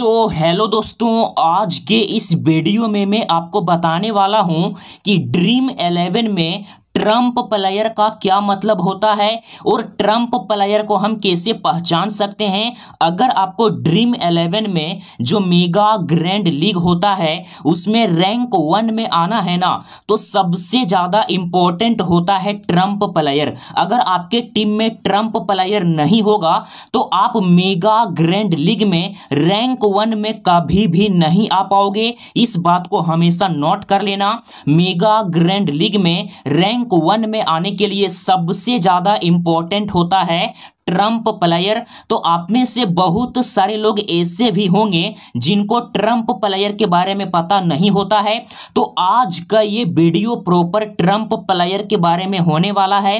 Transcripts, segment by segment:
सो so, hello दोस्तों आज के इस वीडियो में मैं आपको बताने वाला हूँ कि ड्रीम एलेवन में ट्रंप प्लेयर का क्या मतलब होता है और ट्रंप प्लेयर को हम कैसे पहचान सकते हैं अगर आपको ड्रीम एलेवन में जो मेगा ग्रैंड लीग होता है उसमें रैंक वन में आना है ना तो सबसे ज़्यादा इंपॉर्टेंट होता है ट्रंप प्लेयर अगर आपके टीम में ट्रंप प्लेयर नहीं होगा तो आप मेगा ग्रैंड लीग में रैंक वन में कभी भी नहीं आ पाओगे इस बात को हमेशा नोट कर लेना मेगा ग्रैंड लीग में रैंक वन में आने के लिए सबसे ज़्यादा इंपॉर्टेंट होता है ट्रंप प्लेयर तो आप में से बहुत सारे लोग ऐसे भी होंगे जिनको ट्रंप प्लेयर के बारे में पता नहीं होता है तो आज का ये वीडियो प्रॉपर ट्रंप प्लेयर के बारे में होने वाला है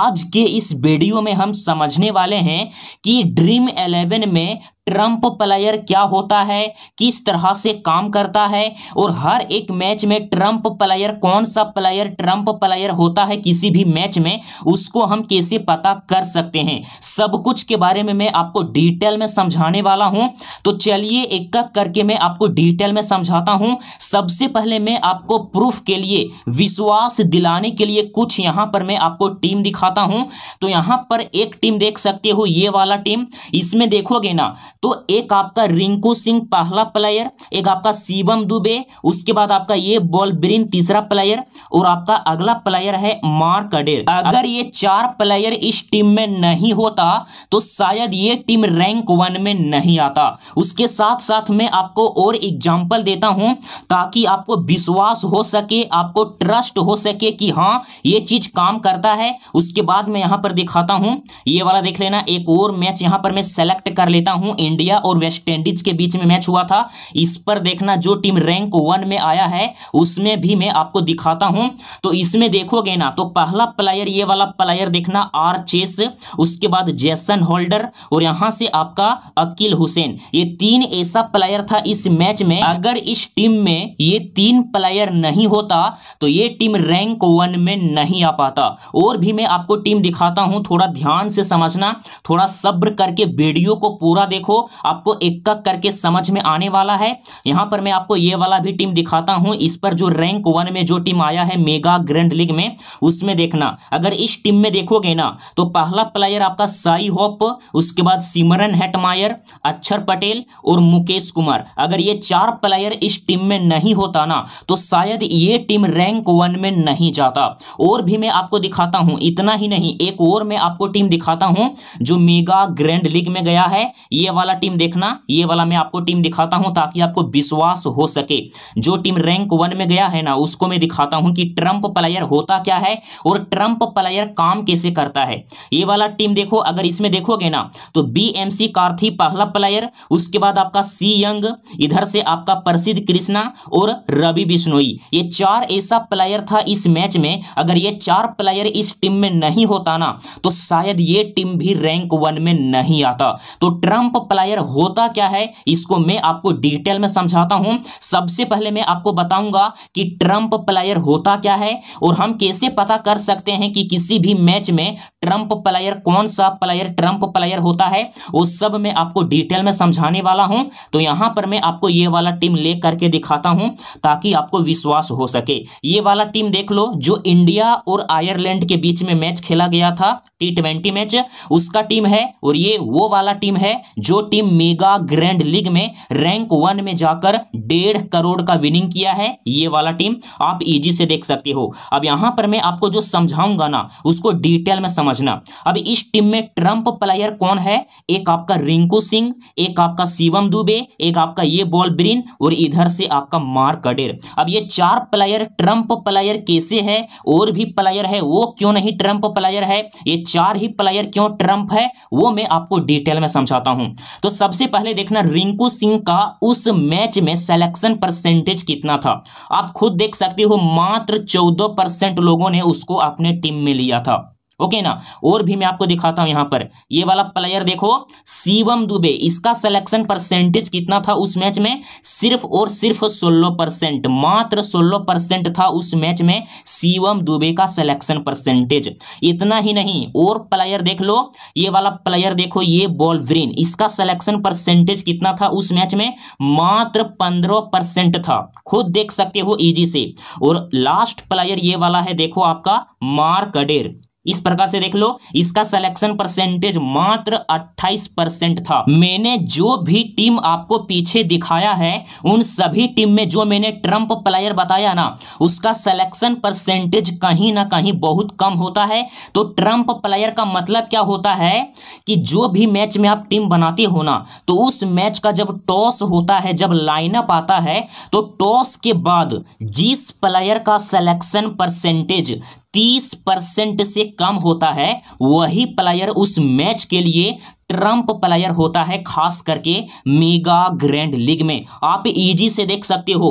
आज के इस वीडियो में हम समझने वाले हैं कि ड्रीम एलेवन में ट्रंप प्लेयर क्या होता है किस तरह से काम करता है और हर एक मैच में ट्रंप प्लेयर कौन सा प्लेयर ट्रंप प्लेयर होता है किसी भी मैच में उसको हम कैसे पता कर सकते हैं सब कुछ के बारे में मैं आपको डिटेल में समझाने वाला हूं तो चलिए एक एक करके मैं आपको डिटेल में समझाता हूं सबसे पहले मैं आपको प्रूफ के लिए विश्वास दिलाने के लिए कुछ यहां पर मैं आपको टीम दिखाता हूं तो यहां पर एक टीम देख सकते हो ये वाला टीम इसमें देखोगे ना तो एक आपका रिंकू सिंह पहला प्लेयर एक आपका शिवम दुबे उसके बाद आपका ये बॉल ब्रिन तीसरा प्लेयर और आपका अगला प्लेयर है मार्क अडेर अगर ये चार प्लेयर इस टीम में नहीं हो होता तो शायद ये टीम रैंक वन में नहीं आता उसके साथ साथ मैं आपको और एग्जाम्पल देता हूं ताकि आपको विश्वास हो सके आपको ट्रस्ट हो सके कि हाँ ये चीज काम करता है उसके बाद मैं यहां पर दिखाता हूं ये वाला देख लेना एक और मैच यहां पर मैं सेलेक्ट कर लेता हूं इंडिया और वेस्ट इंडीज के बीच में मैच हुआ था इस पर देखना जो टीम रैंक वन में आया है उसमें भी मैं आपको दिखाता हूं तो इसमें देखोगे ना तो पहला प्लेयर ये वाला प्लेयर देखना आर चेस उसके बाद बाद जैसन होल्डर और यहां से आपका अकील हुसैन ये तीन ऐसा प्लेयर था इस मैच में अगर इस टीम में ये तीन प्लेयर नहीं होता तो ये टीम रैंक वन में नहीं आ पाता और भी मैं आपको टीम दिखाता हूं थोड़ा ध्यान से समझना थोड़ा सब्र करके वीडियो को पूरा देखो आपको एक एक करके समझ में आने वाला है यहां पर मैं आपको ये वाला भी टीम दिखाता हूं इस पर जो रैंक वन में जो टीम आया है मेगा ग्रैंड लीग में उसमें देखना अगर इस टीम में देखोगे ना तो पहला प्लेयर आपका साई होप उसके बाद सिमरन हेटमायर अक्षर पटेल और मुकेश कुमार अगर ये चार प्लेयर इस टीम में नहीं होता ना तो शायद ये टीम रैंक वन में नहीं जाता और भी मैं आपको दिखाता हूं इतना ही नहीं एक और मैं आपको टीम दिखाता हूं जो मेगा ग्रैंड लीग में गया है ये वाला टीम देखना ये वाला मैं आपको टीम दिखाता हूं ताकि आपको विश्वास हो सके जो टीम रैंक वन में गया है ना उसको मैं दिखाता हूं कि ट्रंप प्लेयर होता क्या है और ट्रंप प्लेयर काम कैसे करता है ये वाला टीम देखो अगर इसमें देखोगे ना तो बी एम सी कार्थी पहला प्लेयर उसके बाद आपका सी यंग इधर से आपका प्रसिद्ध कृष्णा और रवि बिश्नोई ये चार ऐसा प्लेयर था इस मैच में अगर ये चार प्लेयर इस टीम में नहीं होता ना तो शायद ये टीम भी रैंक वन में नहीं आता तो ट्रंप प्लेयर होता क्या है इसको मैं आपको डिटेल में समझाता हूं सबसे पहले मैं आपको बताऊंगा कि ट्रंप प्लेयर होता क्या है और हम कैसे पता कर सकते हैं कि किसी भी मैच में ट्रंप प्लेयर कौन सा प्लेयर ट्रम्प प्लेयर होता है वो सब मैं आपको डिटेल में समझाने वाला हूं तो यहाँ पर मैं आपको ये वाला टीम ले करके दिखाता हूं ताकि आपको विश्वास हो सके ये वाला टीम देख लो जो इंडिया और आयरलैंड के बीच में मैच खेला गया था टी ट्वेंटी मैच उसका टीम है और ये वो वाला टीम है जो टीम मेगा ग्रैंड लीग में रैंक वन में जाकर डेढ़ करोड़ का विनिंग किया है ये वाला टीम आप इजी से देख सकते हो अब यहाँ पर मैं आपको जो समझाऊंगा ना उसको डिटेल में समझ समझना अब इस टीम में ट्रंप प्लेयर कौन है एक आपका रिंकू सिंह एक आपका शिवम दुबे एक आपका ये बॉल ब्रिन और इधर से आपका मार कडेर अब ये चार प्लेयर ट्रंप प्लेयर कैसे है और भी प्लेयर है वो क्यों नहीं ट्रंप प्लेयर है ये चार ही प्लेयर क्यों ट्रंप है वो मैं आपको डिटेल में समझाता हूं तो सबसे पहले देखना रिंकू सिंह का उस मैच में सेलेक्शन परसेंटेज कितना था आप खुद देख सकते हो मात्र चौदह परसेंट लोगों ने उसको अपने टीम में लिया था ओके ना और भी मैं आपको दिखाता हूं यहां पर ये वाला प्लेयर देखो शिवम दुबे इसका सिलेक्शन परसेंटेज कितना था उस मैच में सिर्फ और सिर्फ सोलह परसेंट मात्र सोलह परसेंट था उस मैच में शिवम दुबे का सिलेक्शन परसेंटेज इतना ही नहीं और प्लेयर देख लो ये वाला प्लेयर देखो ये बॉलवरीन इसका सिलेक्शन परसेंटेज कितना था उस मैच में मात्र पंद्रह था खुद देख सकते हो इजी से और लास्ट प्लेयर ये वाला है देखो आपका मार्क अडेर इस प्रकार से देख लो इसका सिलेक्शन परसेंटेज मात्र 28 परसेंट था मैंने जो भी टीम आपको पीछे दिखाया है उन सभी टीम में जो मैंने ट्रंप प्लेयर बताया ना उसका सिलेक्शन परसेंटेज कहीं ना कहीं बहुत कम होता है तो ट्रंप प्लेयर का मतलब क्या होता है कि जो भी मैच में आप टीम बनाते हो ना तो उस मैच का जब टॉस होता है जब लाइनअप आता है तो टॉस के बाद जिस प्लेयर का सलेक्शन परसेंटेज 30 परसेंट से कम होता है वही प्लेयर उस मैच के लिए ट्रंप प्लेयर होता है खास करके मेगा ग्रैंड लीग में आप इजी से देख सकते हो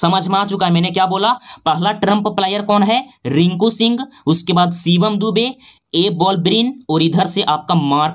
समझ में आ चुका है मैंने क्या बोला पहला ट्रंप प्लेयर कौन है रिंकू सिंह उसके बाद Shivam Dube A Balbirnie और इधर से आपका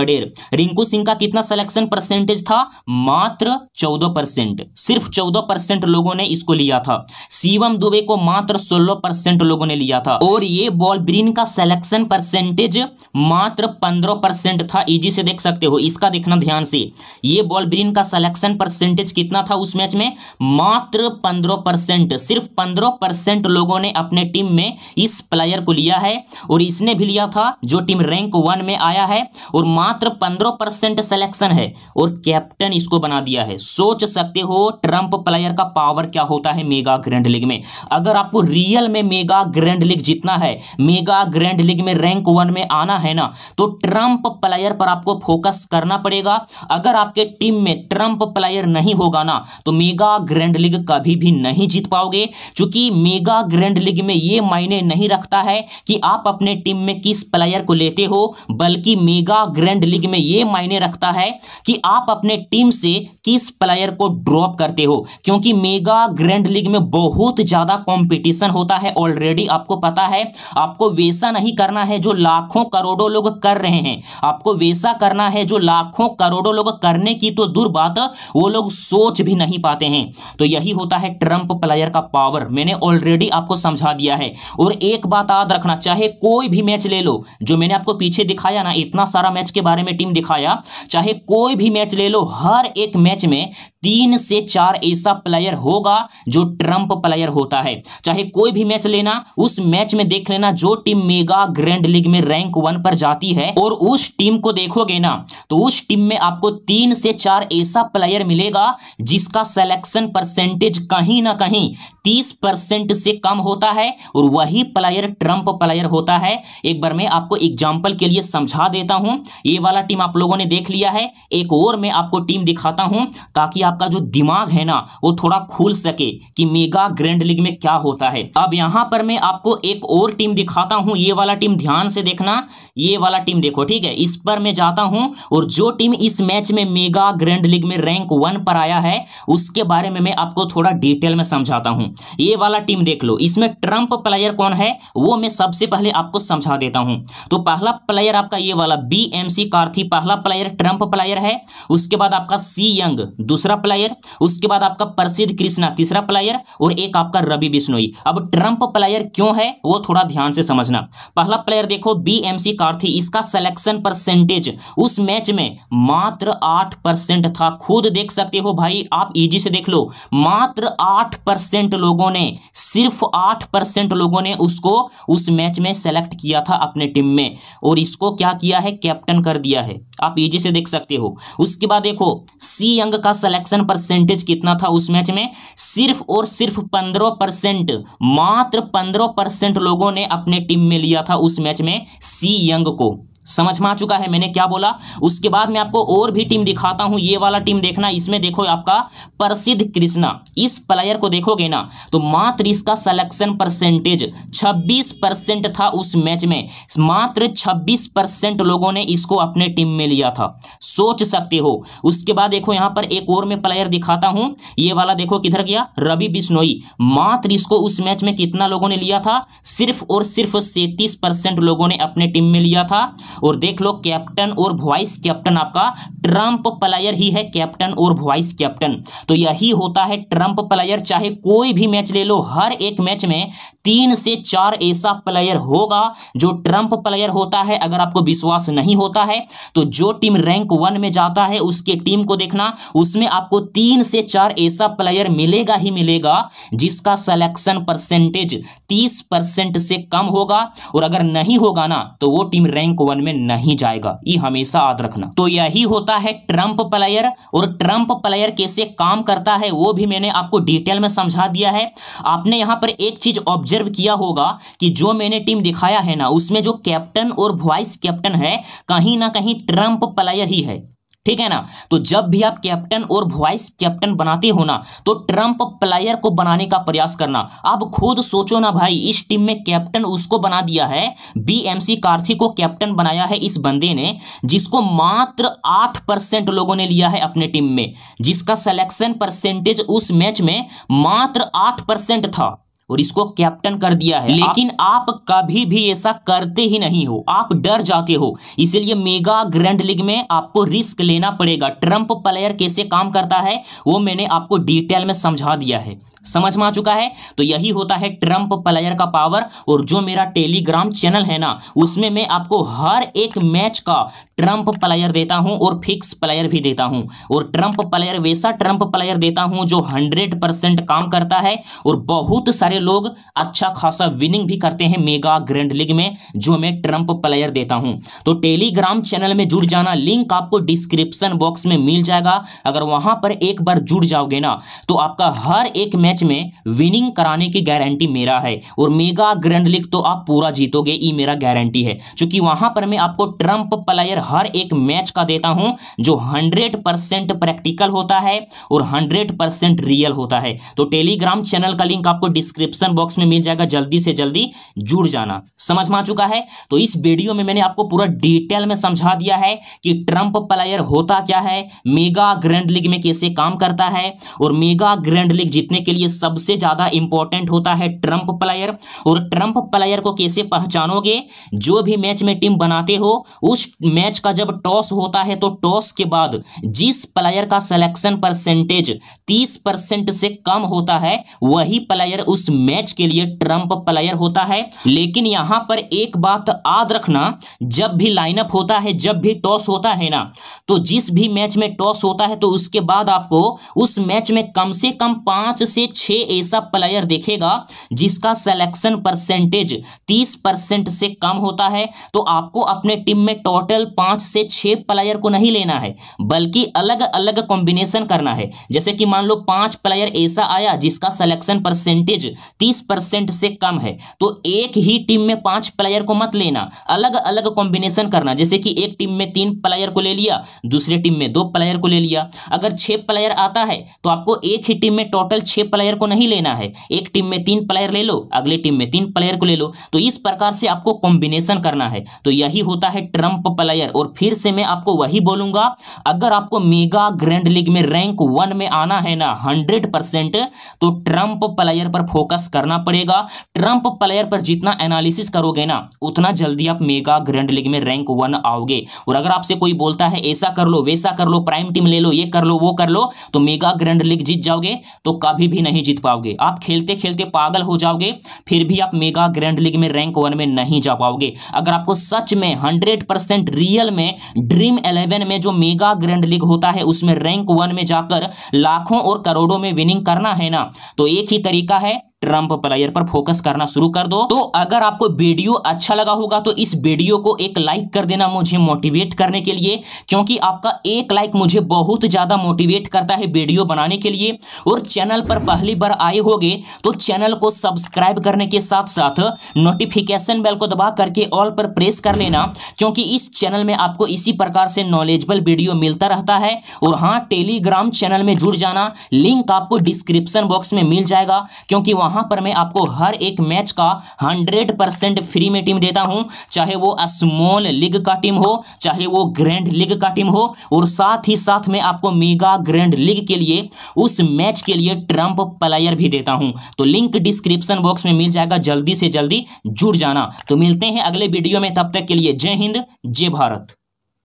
अडेर रिंकू सिंह का कितना सिलेक्शन परसेंटेज था मात्र चौदह परसेंट सिर्फ चौदह परसेंट लोगों ने इसको लिया था शिवम दुबे को मात्र सोलह परसेंट लोगों ने लिया था और ये बॉल ब्रिन का सिलेक्शन परसेंटेज मात्र पंद्रह परसेंट था इजी से देख सकते हो इसका देखना ध्यान से ये बॉल ब्रिन का सिलेक्शन परसेंटेज कितना था उस मैच में मात्र पंद्रह परसेंट सिर्फ पंद्रह परसेंट लोगों ने अपने टीम में इस प्लेयर को लिया है और इसने भी लिया था जो टीम रैंक वन में आया है और मात्र पंद्रह परसेंट सिलेक्शन है और कैप्टन इसको बना दिया है सोच सकते हो ट्रंप प्लेयर का पावर क्या होता है मेगा ग्रैंड लीग में अगर आपको रियल में मेगा ग्रैंड लीग जीतना है मेगा ग्रैंड लीग में रैंक वन में आना है ना तो ट्रंप प्लेयर पर आपको फोकस करना पड़ेगा अगर आपके टीम में ट्रंप प्लेयर नहीं होगा ना तो मेगा ग्रैंड लीग कभी भी नहीं जीत पाओगे क्योंकि मेगा ग्रैंड लीग में यह मायने नहीं रखता है कि आप अपने टीम में किस प्लेयर प्लेयर को लेते हो बल्कि मेगा ग्रैंड लीग में ये मायने रखता है कि आप अपने टीम से किस प्लेयर को ड्रॉप करते हो क्योंकि मेगा ग्रैंड लीग में बहुत ज़्यादा कंपटीशन होता है ऑलरेडी आपको पता है आपको वैसा नहीं करना है जो लाखों करोड़ों लोग कर रहे हैं आपको वैसा करना है जो लाखों करोड़ों लोग करने की तो दूर बात वो लोग सोच भी नहीं पाते हैं तो यही होता है ट्रंप प्लेयर का पावर मैंने ऑलरेडी आपको समझा दिया है और एक बात याद रखना चाहे कोई भी मैच ले लो जो मैंने आपको पीछे दिखाया ना इतना सारा मैच के बारे में टीम दिखाया चाहे कोई भी मैच ले लो हर एक मैच में तीन से चार ऐसा प्लेयर होगा जो ट्रंप प्लेयर होता है चाहे कोई भी मैच लेना उस मैच में देख लेना जो टीम मेगा ग्रैंड लीग में रैंक वन पर जाती है और उस टीम को देखोगे ना तो उस टीम में आपको तीन से चार ऐसा प्लेयर मिलेगा जिसका सिलेक्शन परसेंटेज कहीं ना कहीं तीस परसेंट से कम होता है और वही प्लेयर ट्रंप प्लेयर होता है एक बार में आप आपको एग्जाम्पल के लिए समझा देता हूँ ये वाला टीम आप लोगों ने देख लिया है एक और मैं आपको टीम दिखाता हूं ताकि आपका जो दिमाग है ना वो थोड़ा खुल सके कि मेगा ग्रैंड लीग में क्या होता है अब यहां पर मैं आपको एक और टीम दिखाता हूं ये वाला टीम ध्यान से देखना ये वाला टीम देखो ठीक है इस पर मैं जाता हूँ और जो टीम इस मैच में मेगा ग्रैंड लीग में रैंक वन पर आया है उसके बारे में मैं आपको थोड़ा डिटेल में समझाता हूँ ये वाला टीम देख लो इसमें ट्रम्प प्लेयर कौन है वो मैं सबसे पहले आपको समझा देता हूँ तो पहला प्लेयर आपका ये वाला बी एम सी कार्थी पहला प्लेयर ट्रंप प्लेयर है उसके बाद आपका सी यंग दूसरा प्लेयर उसके बाद आपका प्रसिद्ध कृष्णा तीसरा प्लेयर और एक आपका रवि बिश्नोई अब ट्रंप प्लेयर क्यों है वो थोड़ा ध्यान से समझना पहला प्लेयर देखो बी एम सी कार्थी इसका सिलेक्शन परसेंटेज उस मैच में मात्र आठ परसेंट था खुद देख सकते हो भाई आप इजी से देख लो मात्र आठ परसेंट लोगों ने सिर्फ आठ परसेंट लोगों ने उसको उस मैच में सेलेक्ट किया था अपने टीम में और इसको क्या किया है कैप्टन कर दिया है आप इजी से देख सकते हो उसके बाद देखो सी यंग का सिलेक्शन परसेंटेज कितना था उस मैच में सिर्फ और सिर्फ पंद्रह परसेंट मात्र पंद्रह परसेंट लोगों ने अपने टीम में लिया था उस मैच में सी यंग को समझ में आ चुका है मैंने क्या बोला उसके बाद मैं आपको और भी टीम दिखाता हूँ ये वाला टीम देखना इसमें देखो आपका प्रसिद्ध कृष्णा इस प्लेयर को देखोगे ना तो मात्र इसका सिलेक्शन परसेंटेज 26 परसेंट था उस मैच में मात्र 26 परसेंट लोगों ने इसको अपने टीम में लिया था सोच सकते हो उसके बाद देखो यहाँ पर एक और मैं प्लेयर दिखाता हूं ये वाला देखो किधर गया रवि बिश्नोई मात्र इसको उस मैच में कितना लोगों ने लिया था सिर्फ और सिर्फ सैंतीस लोगों ने अपने टीम में लिया था और देख लो कैप्टन और वाइस कैप्टन आपका ट्रंप प्लेयर ही है कैप्टन और वाइस कैप्टन तो यही होता है ट्रंप प्लेयर चाहे कोई भी मैच ले लो हर एक मैच में तीन से चार ऐसा प्लेयर होगा जो ट्रंप प्लेयर होता है अगर आपको विश्वास नहीं होता है तो जो टीम रैंक वन में जाता है उसके टीम को देखना उसमें आपको तीन से चार ऐसा प्लेयर मिलेगा ही मिलेगा जिसका सिलेक्शन परसेंटेज तीस परसेंट से कम होगा और अगर नहीं होगा ना तो वो टीम रैंक वन में नहीं जाएगा ये हमेशा याद रखना तो यही होता है ट्रंप प्लेयर और ट्रंप प्लेयर कैसे काम करता है वो भी मैंने आपको डिटेल में समझा दिया है आपने यहाँ पर एक चीज ऑब्जर्व ऑब्जर्व किया होगा कि जो मैंने टीम दिखाया है ना उसमें जो कैप्टन और वाइस कैप्टन है कहीं ना कहीं ट्रंप प्लेयर ही है ठीक है ना तो जब भी आप कैप्टन और वाइस कैप्टन बनाते हो ना तो ट्रंप प्लेयर को बनाने का प्रयास करना आप खुद सोचो ना भाई इस टीम में कैप्टन उसको बना दिया है बीएमसी कार्थी को कैप्टन बनाया है इस बंदे ने जिसको मात्र आठ परसेंट लोगों ने लिया है अपने टीम में जिसका सिलेक्शन परसेंटेज उस मैच में मात्र आठ था और इसको कैप्टन कर दिया है लेकिन आप कभी भी ऐसा करते ही नहीं हो आप डर जाते हो इसीलिए मेगा ग्रैंड लीग में आपको रिस्क लेना पड़ेगा ट्रंप प्लेयर कैसे काम करता है वो मैंने आपको डिटेल में समझा दिया है समझ में आ चुका है तो यही होता है ट्रंप प्लेयर का पावर और जो मेरा टेलीग्राम चैनल है ना उसमें मैं आपको हर एक मैच का ट्रंप प्लेयर देता हूं और फिक्स प्लेयर भी देता हूं और ट्रंप प्लेयर वैसा ट्रंप प्लेयर देता हूं जो 100 परसेंट काम करता है और बहुत सारे लोग अच्छा खासा विनिंग भी करते हैं मेगा ग्रैंड लीग में जो मैं ट्रंप प्लेयर देता हूं तो टेलीग्राम चैनल में जुड़ जाना लिंक आपको डिस्क्रिप्शन बॉक्स में मिल जाएगा अगर वहां पर एक बार जुड़ जाओगे ना तो आपका हर एक मैच मैच में विनिंग कराने की गारंटी मेरा है और मेगा ग्रैंड लीग तो आप पूरा जीतोगे ये मेरा गारंटी है क्योंकि वहां पर मैं आपको ट्रंप प्लेयर हर एक मैच का देता हूं जो हंड्रेड परसेंट प्रैक्टिकल होता है और हंड्रेड परसेंट रियल होता है तो टेलीग्राम चैनल का लिंक आपको डिस्क्रिप्शन बॉक्स में मिल जाएगा जल्दी से जल्दी जुड़ जाना समझ में आ चुका है तो इस वीडियो में मैंने आपको पूरा डिटेल में समझा दिया है कि ट्रंप प्लेयर होता क्या है मेगा ग्रैंड लीग में कैसे काम करता है और मेगा ग्रैंड लीग जीतने के लिए लिए सबसे ज़्यादा इंपॉर्टेंट होता है ट्रंप प्लेयर और ट्रंप प्लेयर को कैसे पहचानोगे जो भी मैच में टीम बनाते हो उस मैच का जब टॉस होता है तो टॉस के बाद जिस प्लेयर का सिलेक्शन परसेंटेज 30 परसेंट से कम होता है वही प्लेयर उस मैच के लिए ट्रंप प्लेयर होता है लेकिन यहां पर एक बात याद रखना जब भी लाइनअप होता है जब भी टॉस होता है ना तो जिस भी मैच में टॉस होता है तो उसके बाद आपको उस मैच में कम से कम पांच से छः ऐसा प्लेयर देखेगा जिसका सेलेक्शन परसेंटेज तीस परसेंट से कम होता है तो आपको अपने टीम में टोटल पाँच से छः प्लेयर को नहीं लेना है बल्कि अलग अलग कॉम्बिनेशन करना है जैसे कि मान लो पाँच प्लेयर ऐसा आया जिसका सेलेक्शन परसेंटेज तीस परसेंट से कम है तो एक ही टीम में पाँच प्लेयर को मत लेना अलग अलग कॉम्बिनेशन करना जैसे कि एक टीम में तीन प्लेयर को ले लिया दूसरे टीम में दो प्लेयर को ले लिया अगर छः प्लेयर आता है तो आपको एक ही टीम में टोटल छः प्लेयर को नहीं लेना है एक टीम में तीन प्लेयर ले लो अगली टीम में तीन प्लेयर को ले लो तो इस प्रकार से आपको कॉम्बिनेशन करना है तो यही होता है ट्रंप प्लेयर और फिर से मैं आपको वही बोलूंगा अगर आपको मेगा ग्रैंड लीग में रैंक वन में आना है ना हंड्रेड तो ट्रंप प्लेयर पर फोकस करना पड़ेगा ट्रंप प्लेयर पर जितना एनालिसिस करोगे ना उतना जल्दी आप मेगा ग्रैंड लीग में रैंक वन आओगे और अगर आपसे कोई बोलता है ऐसा कर लो वैसा कर लो प्राइम टीम ले लो ये कर लो वो कर लो तो मेगा ग्रैंड लीग जीत जाओगे तो कभी भी नहीं जीत पाओगे आप खेलते खेलते पागल हो जाओगे फिर भी आप मेगा ग्रैंड लीग में रैंक वन में नहीं जा पाओगे अगर आपको सच में हंड्रेड परसेंट रियल में ड्रीम इलेवन में जो मेगा ग्रैंड लीग होता है उसमें रैंक वन में जाकर लाखों और करोड़ों में विनिंग करना है ना तो एक ही तरीका है ट्रम्प प्लेयर पर फोकस करना शुरू कर दो तो अगर आपको वीडियो अच्छा लगा होगा तो इस वीडियो को एक लाइक कर देना मुझे मोटिवेट करने के लिए क्योंकि आपका एक लाइक मुझे बहुत ज़्यादा मोटिवेट करता है वीडियो बनाने के लिए और चैनल पर पहली बार आए होगे तो चैनल को सब्सक्राइब करने के साथ साथ नोटिफिकेशन बेल को दबा करके ऑल पर प्रेस कर लेना क्योंकि इस चैनल में आपको इसी प्रकार से नॉलेजेबल वीडियो मिलता रहता है और हाँ टेलीग्राम चैनल में जुड़ जाना लिंक आपको डिस्क्रिप्शन बॉक्स में मिल जाएगा क्योंकि वहां वहां पर मैं आपको हर एक मैच का हंड्रेड परसेंट फ्री में टीम देता हूं चाहे वो स्मॉल लीग का टीम हो चाहे वो ग्रैंड लीग का टीम हो और साथ ही साथ मैं आपको मेगा ग्रैंड लीग के लिए उस मैच के लिए ट्रंप प्लेयर भी देता हूं तो लिंक डिस्क्रिप्शन बॉक्स में मिल जाएगा जल्दी से जल्दी जुड़ जाना तो मिलते हैं अगले वीडियो में तब तक के लिए जय हिंद जय भारत